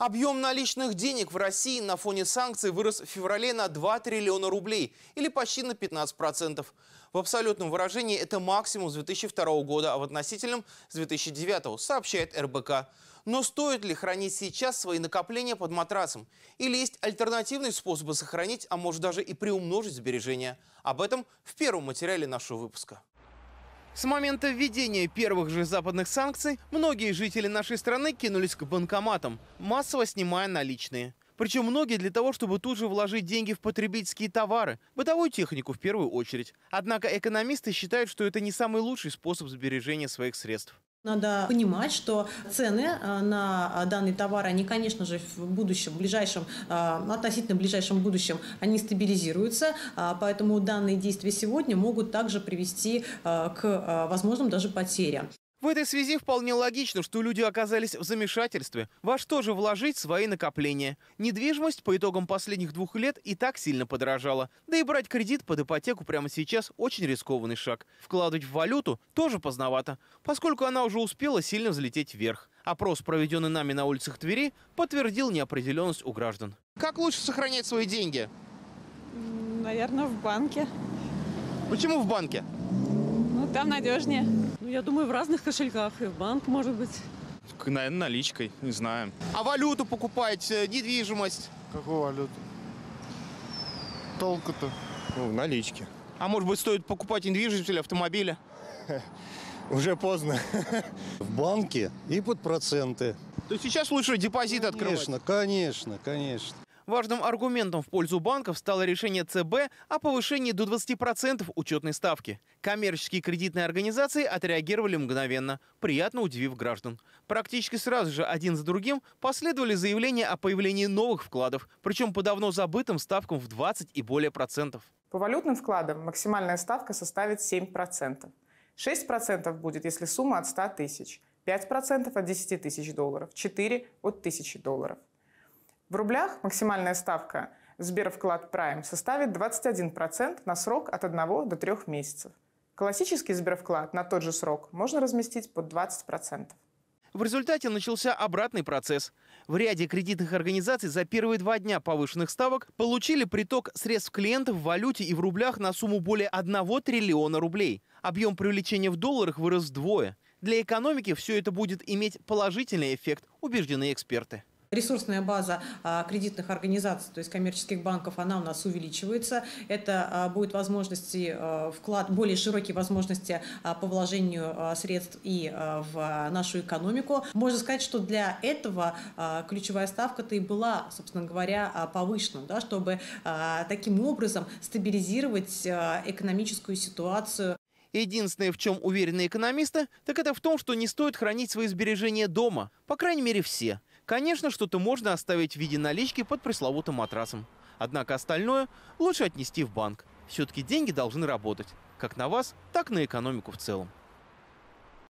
Объем наличных денег в России на фоне санкций вырос в феврале на 2 триллиона рублей, или почти на 15%. В абсолютном выражении это максимум с 2002 года, а в относительном с 2009, сообщает РБК. Но стоит ли хранить сейчас свои накопления под матрасом? Или есть альтернативные способы сохранить, а может даже и приумножить сбережения? Об этом в первом материале нашего выпуска. С момента введения первых же западных санкций многие жители нашей страны кинулись к банкоматам, массово снимая наличные. Причем многие для того, чтобы тут же вложить деньги в потребительские товары, бытовую технику в первую очередь. Однако экономисты считают, что это не самый лучший способ сбережения своих средств. Надо понимать, что цены а, на а, данный товар, они, конечно же, в будущем, в ближайшем, а, относительно ближайшем будущем, они стабилизируются, поэтому данные действия сегодня могут также привести к возможным даже потерям. В этой связи вполне логично, что люди оказались в замешательстве, во что же вложить свои накопления. Недвижимость по итогам последних двух лет и так сильно подорожала. Да и брать кредит под ипотеку прямо сейчас очень рискованный шаг. Вкладывать в валюту тоже поздновато, поскольку она уже успела сильно взлететь вверх. Опрос, проведенный нами на улицах Твери, подтвердил неопределенность у граждан. Как лучше сохранять свои деньги? Наверное, в банке. Почему в банке? Ну, там надежнее я думаю, в разных кошельках. И в банк, может быть. Наверное, наличкой, не знаю. А валюту покупать, э, недвижимость? Какую валюту? Толку-то? Ну, в наличке. А может быть, стоит покупать недвижимость или автомобили? Уже поздно. В банке и под проценты. То есть сейчас лучше депозит открывать? Конечно, конечно, конечно. Важным аргументом в пользу банков стало решение ЦБ о повышении до 20% учетной ставки. Коммерческие кредитные организации отреагировали мгновенно, приятно удивив граждан. Практически сразу же один за другим последовали заявления о появлении новых вкладов, причем по давно забытым ставкам в 20 и более процентов. По валютным вкладам максимальная ставка составит 7%. 6% будет, если сумма от 100 тысяч, 5% от 10 тысяч долларов, 4% от 1000 долларов. В рублях максимальная ставка Сбервклад Prime составит 21% на срок от 1 до 3 месяцев. Классический Сбервклад на тот же срок можно разместить под 20%. В результате начался обратный процесс. В ряде кредитных организаций за первые два дня повышенных ставок получили приток средств клиентов в валюте и в рублях на сумму более 1 триллиона рублей. Объем привлечения в долларах вырос вдвое. Для экономики все это будет иметь положительный эффект, убеждены эксперты. Ресурсная база а, кредитных организаций, то есть коммерческих банков, она у нас увеличивается. Это а, будет возможности а, вклад, более широкие возможности по вложению средств и в нашу экономику. Можно сказать, что для этого ключевая ставка-то и была, собственно говоря, повышена, да, чтобы таким образом стабилизировать экономическую ситуацию. Единственное, в чем уверены экономисты, так это в том, что не стоит хранить свои сбережения дома. По крайней мере, все. Конечно, что-то можно оставить в виде налички под пресловутым матрасом. Однако остальное лучше отнести в банк. Все-таки деньги должны работать. Как на вас, так и на экономику в целом.